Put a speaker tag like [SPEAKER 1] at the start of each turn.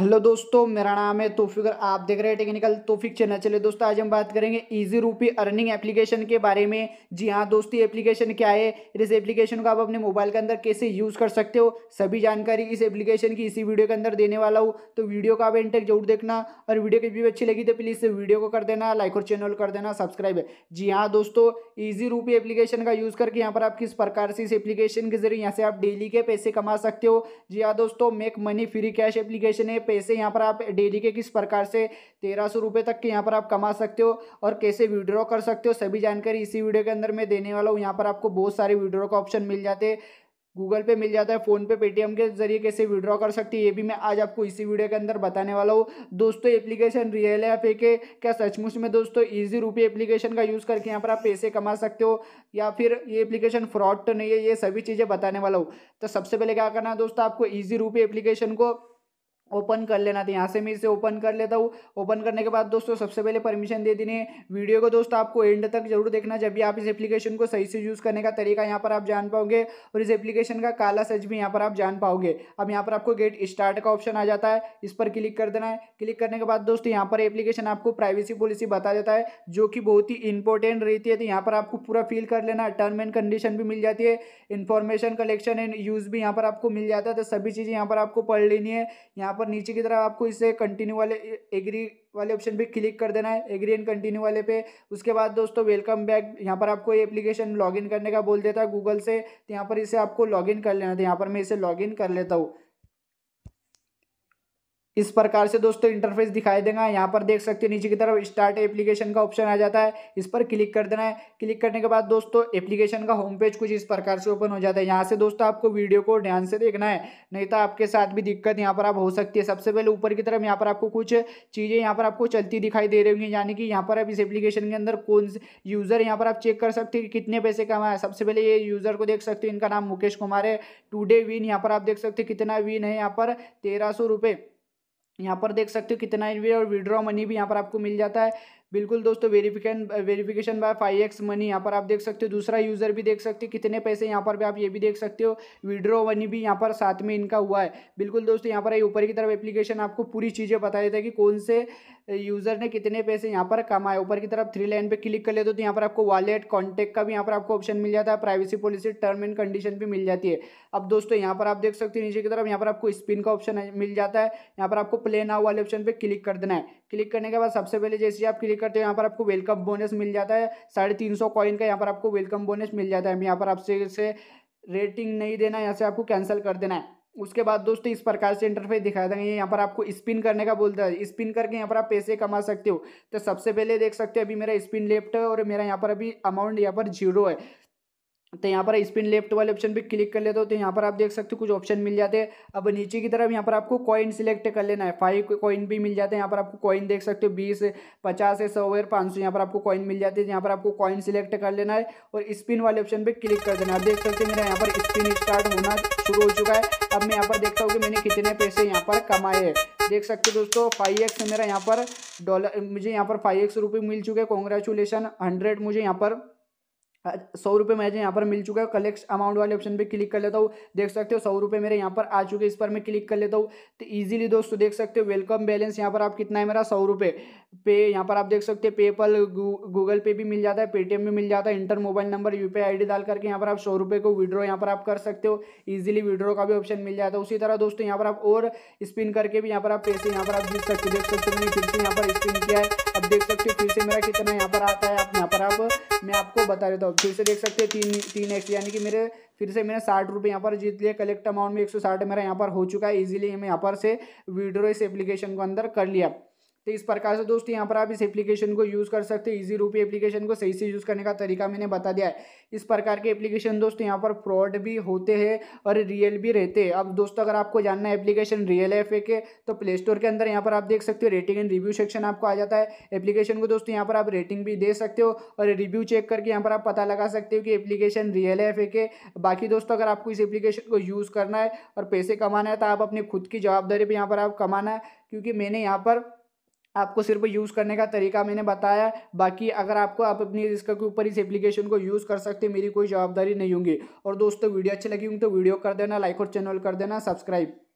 [SPEAKER 1] hello दोस्तों मेरा नाम है तोफिक और आप देख रहे हैं टेक्निकल तोफिक चैनल चले दोस्तों आज हम बात करेंगे इजी रूपी अर्निंग एप्लीकेशन के बारे में जी हाँ दोस्तों ये एप्लीकेशन क्या है इस एप्लीकेशन को आप अपने मोबाइल के अंदर कैसे यूज़ कर सकते हो सभी जानकारी इस एप्लीकेशन की इसी वीडियो के अंदर देने वाला हूँ तो वीडियो को आप एंड तक जरूर देखना और वीडियो की भी अच्छी लगी तो प्लीज़ वीडियो को कर देना लाइक और चैनल कर देना सब्सक्राइब जी हाँ दोस्तों ईजी रूपी एप्लीकेशन का यूज़ करके यहाँ पर आप किस प्रकार से इस एप्लीकेशन के जरिए यहाँ से आप डेली के पैसे कमा सकते हो जी हाँ दोस्तों make money free cash application है पैसे यहाँ पर आप डेली के किस प्रकार से तेरह सौ रुपये तक के यहाँ पर आप कमा सकते हो और कैसे विड्रॉ कर सकते हो सभी जानकारी इसी वीडियो के अंदर मैं देने वाला हूँ यहाँ पर आपको बहुत सारे विड्रॉ का ऑप्शन मिल जाते हैं गूगल पे मिल जाता है फ़ोन पे पेटीएम के जरिए कैसे विड्रॉ कर सकती है ये भी मैं आज आपको इसी वीडियो के अंदर बताने वाला हूँ दोस्तों एप्लीकेशन रियल है फेक है क्या सचमुच में दोस्तों इजी रूपी एप्लीकेशन का यूज़ करके यहाँ पर आप पैसे कमा सकते हो या फिर ये एप्लीकेशन फ्रॉड तो नहीं है ये सभी चीज़ें बताने वाला हूँ तो सबसे पहले क्या करना है दोस्तों आपको ईजी रूपी एप्लीकेशन को ओपन कर लेना था तो यहाँ से मैं इसे ओपन कर लेता हूँ ओपन करने के बाद दोस्तों सबसे पहले परमिशन दे देनी है वीडियो को दोस्तों आपको एंड तक जरूर देखना जब भी आप इस एप्लीकेशन को सही से यूज़ करने का तरीका यहाँ पर आप जान पाओगे और इस एप्लीकेशन का काला सच भी यहाँ पर आप जान पाओगे अब यहाँ पर आपको गेट स्टार्ट का ऑप्शन आ जाता है इस पर क्लिक कर देना है क्लिक करने के बाद दोस्तों यहाँ पर एप्लीकेशन आपको प्राइवेसी पॉलिसी बता देता है जो कि बहुत ही इंपॉर्टेंट रहती है तो यहाँ पर आपको पूरा फिल कर लेना टर्म एंड कंडीशन भी मिल जाती है इन्फॉर्मेशन कलेक्शन एंड यूज़ भी यहाँ पर आपको मिल जाता है तो सभी चीज़ें यहाँ पर आपको पढ़ लेनी है यहाँ पर नीचे की तरफ आपको इसे कंटिन्यू वाले एग्री वाले ऑप्शन पे क्लिक कर देना है एग्री एंड कंटिन्यू वाले पे उसके बाद दोस्तों वेलकम बैक यहाँ पर आपको ये एप्लीकेशन लॉगिन करने का बोल देता है गूगल से तो यहाँ पर इसे आपको लॉगिन कर लेना था तो यहाँ पर मैं इसे लॉगिन कर लेता हूँ इस प्रकार से दोस्तों इंटरफेस दिखाई देगा यहाँ पर देख सकते हो नीचे की तरफ स्टार्ट एप्लीकेशन का ऑप्शन आ जाता है इस पर क्लिक कर देना है क्लिक करने के बाद दोस्तों एप्लीकेशन का होम पेज कुछ इस प्रकार से ओपन हो जाता है यहाँ से दोस्तों आपको वीडियो को ध्यान से देखना है नहीं तो आपके साथ भी दिक्कत यहाँ पर आप हो सकती है सबसे पहले ऊपर की तरफ यहाँ पर आपको कुछ चीज़ें यहाँ पर आपको चलती दिखाई दे रही होंगी यानी कि यहाँ पर आप इस एप्लीकेशन के अंदर कौन यूज़र यहाँ पर आप चेक कर सकते हैं कितने पैसे कमाए सबसे पहले ये यूज़र को देख सकते हो इनका नाम मुकेश कुमार है टूडे विन यहाँ पर आप देख सकते कितना विन है यहाँ पर तेरह सौ रुपये यहाँ पर देख सकते हो कितना इन्वे और विड्रॉ मनी भी यहाँ पर आपको मिल जाता है बिल्कुल दोस्तों verification verification by five X money यहाँ पर आप देख सकते हो दूसरा यूज़र भी देख सकते हो कितने पैसे यहाँ पर भी आप ये भी देख सकते हो विड्रो मनी भी यहाँ पर साथ में इनका हुआ है बिल्कुल दोस्तों यहाँ पर ऊपर की तरफ एप्लीकेशन आपको पूरी चीज़ें बता देता है कि कौन से यूज़र ने कितने पैसे यहाँ पर कमाए ऊपर की तरफ थ्री लाइन पर क्लिक कर लेते हो तो यहाँ पर आपको वॉलेट कॉन्टैक्ट का भी यहाँ पर आपको ऑप्शन मिल जाता है privacy policy term and condition भी मिल जाती है अब दोस्तों यहाँ पर आप देख सकते हो नीचे की तरफ यहाँ पर आपको स्पिन का ऑप्शन मिल जाता है यहाँ पर आपको प्ले नाव वाले ऑप्शन पर क्लिक कर देना है क्लिक करने के बाद सबसे पहले जैसे आप क्लिक क्लिक करते हो यहाँ पर आपको वेलकम बोनस मिल जाता है साढ़े तीन सौ कॉइन का यहाँ पर आपको वेलकम बोनस मिल जाता है यहाँ पर आपसे इसे रेटिंग नहीं देना यहाँ से आपको कैंसिल कर देना है उसके बाद दोस्तों इस प्रकार से इंटरफेस दिखाया था यहाँ पर आपको स्पिन करने का बोलता है स्पिन करके यहाँ पर आप पैसे कमा सकते हो तो सबसे पहले देख सकते हो अभी मेरा स्पिन लेफ्ट है और मेरा यहाँ पर अभी अमाउंट यहाँ पर जीरो है तो यहाँ पर स्पिन लेफ्ट वाले ऑप्शन पे क्लिक कर लेते हो तो यहाँ पर आप देख सकते हो कुछ ऑप्शन मिल जाते हैं अब नीचे की तरफ यहाँ पर आपको कॉइन सिलेक्ट कर लेना है फाइव कॉइन भी मिल जाते हैं यहाँ पर आपको कॉइन देख सकते हो बीस पचास है सौ और पाँच सौ यहाँ पर आपको कॉइन मिल जाते हैं यहाँ पर आपको कॉइन सिलेक्ट कर लेना है और स्पिन वाले ऑप्शन पर क्लिक कर देना है देख सकते हो मेरा यहाँ पर स्पिन स्टार्ट होना शुरू हो चुका है अब मैं यहाँ पर देखता हूँ कि मैंने कितने पैसे यहाँ पर कमाए हैं देख सकते हो दोस्तों फाइव एक्स मेरा यहाँ पर डॉलर मुझे यहाँ पर फाइव एक्स रुपये मिल चुके हैं कॉन्ग्रेचुलेसन हंड्रेड मुझे यहाँ पर सौ रुपये मैं यहाँ पर मिल चुका है कलेक्ट अमाउंट वाले ऑप्शन पे क्लिक कर लेता हूँ देख सकते हो सौ रुपये मेरे यहाँ पर आ चुके इस पर मैं क्लिक कर लेता हूँ तो इजीली दोस्तों देख सकते हो वेलकम बैलेंस यहाँ पर आप कितना है मेरा सौ रुपये पे यहाँ पर आप देख सकते हो पेपल गूगल पे भी मिल जाता है पेटीएम भी मिल जाता है enter mobile number U P डाल करके यहाँ पर आप सौ रुपये को विड्रॉ यहाँ पर आप कर सकते हो ईजिली विड्रॉ का भी ऑप्शन मिल जाता है उसी तरह दोस्तों यहाँ पर आप और स्पिन करके भी यहाँ पर आप पैसे यहाँ पर आप जीत सकते हो देख सकते हो मैंने फिर से यहाँ पर स्पिन किया है देख सकते हो फिर से मेरा कितना यहाँ पर आता है आप यहाँ पर आप मैं आपको बता देता हूँ फिर से देख सकते हैं तीन तीन एक्स यानी कि मेरे फिर से मैंने साठ रुपये यहाँ पर जीत लिए कलेक्ट अमाउंट में एक सौ साठ मेरा यहाँ पर हो चुका है इजीली मैं यहाँ पर से विड्रो इस एप्लीकेशन को अंदर कर लिया तो इस प्रकार से दोस्तों यहाँ पर आप इस एप्लीकेशन को यूज़ कर सकते हैं इजी रूपी एप्लीकेशन को सही से यूज़ करने का तरीका मैंने बता दिया है इस प्रकार के एप्लीकेशन दोस्तों यहाँ पर फ्रॉड भी होते हैं और रियल भी रहते हैं अब दोस्तों अगर आपको जानना है एप्लीकेशन रियल है फेक है तो प्ले स्टोर के अंदर यहाँ पर आप देख सकते हो रेटिंग एंड रिव्यू सेक्शन आपको आ जाता है एप्लीकेशन को दोस्तों यहाँ पर आप रेटिंग भी दे सकते हो और रिव्यू चेक करके यहाँ पर आप पता लगा सकते हो कि एप्लीकेशन रियल है फेक है बाकी दोस्तों अगर आपको इस एप्लीकेशन को यूज़ करना है और पैसे कमाना है तो आप अपनी खुद की जवाबदारी पर यहाँ पर आप कमाना है क्योंकि मैंने यहाँ पर आपको सिर्फ यूज़ करने का तरीका मैंने बताया बाकी अगर आपको आप अपनी रिस्क के ऊपर इस एप्लीकेशन को यूज़ कर सकते मेरी कोई जवाबदारी नहीं होंगी और दोस्तों वीडियो अच्छी लगी होंगी तो वीडियो कर देना लाइक और चैनल कर देना सब्सक्राइब